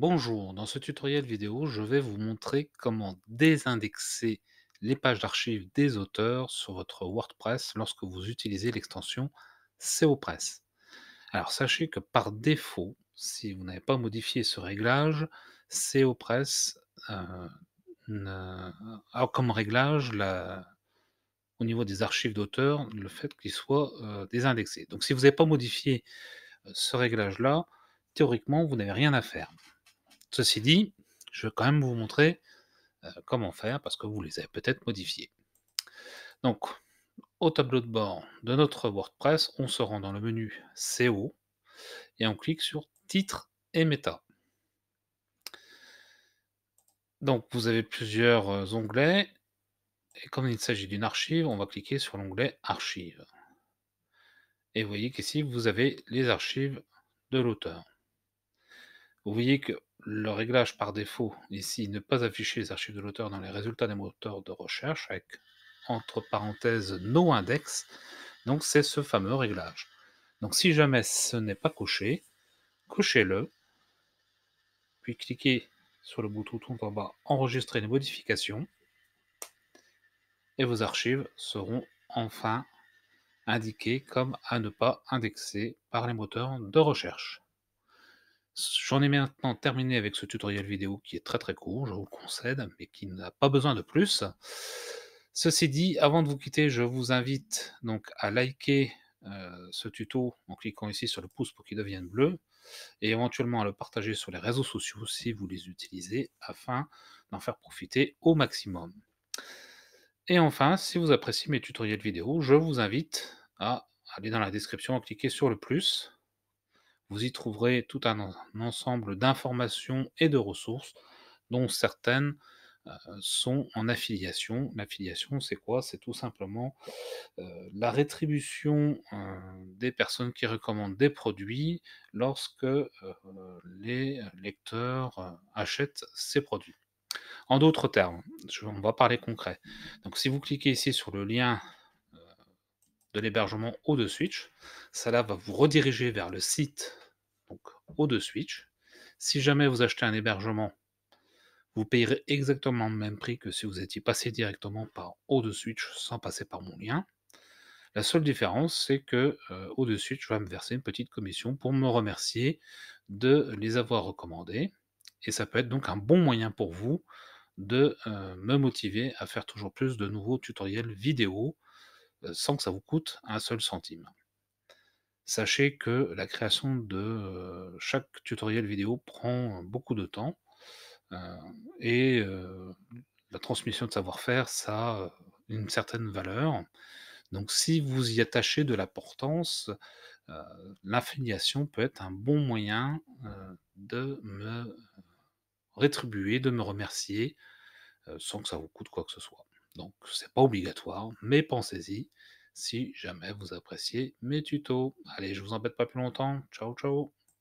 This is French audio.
Bonjour, dans ce tutoriel vidéo, je vais vous montrer comment désindexer les pages d'archives des auteurs sur votre WordPress lorsque vous utilisez l'extension press Alors sachez que par défaut, si vous n'avez pas modifié ce réglage, seo euh, a comme réglage au niveau des archives d'auteurs le fait qu'ils soient euh, désindexés. Donc si vous n'avez pas modifié euh, ce réglage-là, théoriquement, vous n'avez rien à faire. Ceci dit, je vais quand même vous montrer euh, comment faire parce que vous les avez peut-être modifiés. Donc, au tableau de bord de notre WordPress, on se rend dans le menu SEO et on clique sur titre et méta. Donc, vous avez plusieurs euh, onglets et comme il s'agit d'une archive, on va cliquer sur l'onglet Archives. Et vous voyez qu'ici, vous avez les archives de l'auteur. Vous voyez que le réglage par défaut ici, ne pas afficher les archives de l'auteur dans les résultats des moteurs de recherche, avec entre parenthèses no index, donc c'est ce fameux réglage. Donc si jamais ce n'est pas coché, cochez-le, puis cliquez sur le bouton tout en bas enregistrer les modifications, et vos archives seront enfin indiquées comme à ne pas indexer par les moteurs de recherche. J'en ai maintenant terminé avec ce tutoriel vidéo qui est très très court, je vous le concède, mais qui n'a pas besoin de plus. Ceci dit, avant de vous quitter, je vous invite donc à liker euh, ce tuto en cliquant ici sur le pouce pour qu'il devienne bleu et éventuellement à le partager sur les réseaux sociaux si vous les utilisez afin d'en faire profiter au maximum. Et enfin, si vous appréciez mes tutoriels vidéo, je vous invite à aller dans la description, à cliquer sur le plus vous y trouverez tout un, ensemble d'informations et de ressources, dont certaines euh, sont en affiliation. L'affiliation, c'est quoi C'est tout simplement euh, la rétribution euh, des personnes qui recommandent des produits lorsque les lecteurs achètent ces produits. En d'autres termes, on va parler concret. Donc si vous cliquez ici sur le lien l'hébergement o de switch. Cela va vous rediriger vers le site donc au de switch. Si jamais vous achetez un hébergement, vous payerez exactement le même prix que si vous étiez passé directement par au de switch sans passer par mon lien. La seule différence, c'est que euh, au de switch va me verser une petite commission pour me remercier de les avoir recommandés. Et ça peut être donc un bon moyen pour vous de euh, me motiver à faire toujours plus de nouveaux tutoriels vidéo euh, sans que ça vous coûte un seul centime. Sachez que la création de euh, chaque tutoriel vidéo prend beaucoup de temps euh, et la transmission de savoir-faire, ça a une certaine valeur. Donc si vous y attachez de l'importance, euh, l'affiliation peut être un bon moyen de me rétribuer, de me remercier, sans que ça vous coûte quoi que ce soit. Donc, c'est pas obligatoire, mais pensez-y si jamais vous appréciez mes tutos. Allez, je vous embête pas plus longtemps. Ciao, ciao